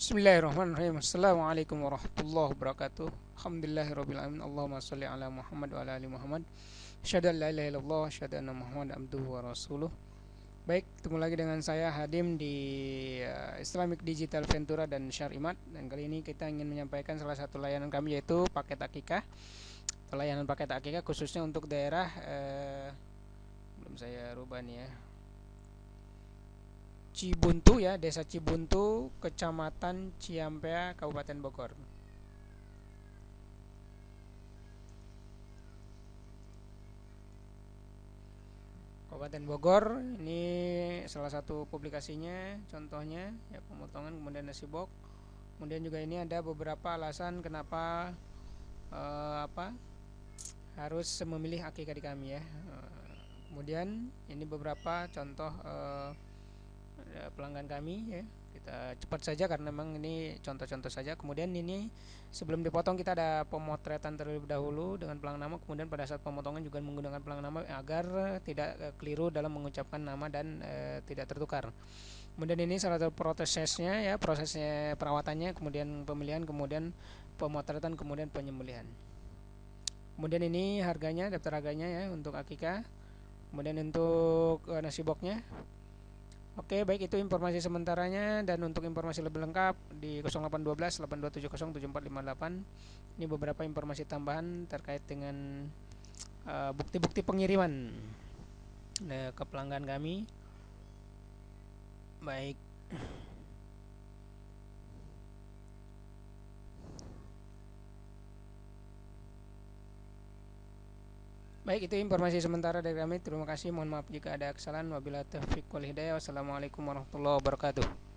Bismillahirrahmanirrahim. Assalamualaikum warahmatullahi wabarakatuh. Alhamdulillahirrahmanirrahim. Allahumma salli ala Muhammad wa ala ali Muhammad. Asyhadu an la ilaha illallah, asyhadu anna Muhammad abduhu wa rasuluh. Baik, ketemu lagi dengan saya Hadim di uh, Islamic Digital Ventura dan Syarimat dan kali ini kita ingin menyampaikan salah satu layanan kami yaitu paket akikah. Layanan paket akikah khususnya untuk daerah uh, belum saya rubah nih ya. Cibuntu ya, Desa Cibuntu, Kecamatan Ciampea, Kabupaten Bogor. Kabupaten Bogor ini salah satu publikasinya contohnya ya pemotongan kemudian nasi bok, kemudian juga ini ada beberapa alasan kenapa eh, apa harus memilih akikah di kami ya eh, kemudian ini beberapa contoh eh, Ya, pelanggan kami ya kita cepat saja karena memang ini contoh-contoh saja kemudian ini sebelum dipotong kita ada pemotretan terlebih dahulu dengan pelang nama kemudian pada saat pemotongan juga menggunakan pelang nama agar tidak eh, keliru dalam mengucapkan nama dan e, tidak tertukar kemudian ini salah satu prosesnya ya prosesnya perawatannya kemudian pemilihan kemudian pemotretan kemudian penyembelihan kemudian ini harganya daftar harganya ya untuk akika. kemudian untuk eh, nasi boxnya. Oke, baik itu informasi sementaranya dan untuk informasi lebih lengkap di 0812 8270 7458. Ini beberapa informasi tambahan terkait dengan eh, bukti-bukti uh, pengiriman eh, ke pelanggan kami. Baik. Baik, itu informasi sementara dari kami. Terima kasih. Mohon maaf jika ada kesalahan. Wabillahi taufiq wal hidayah. Wassalamualaikum warahmatullahi wabarakatuh.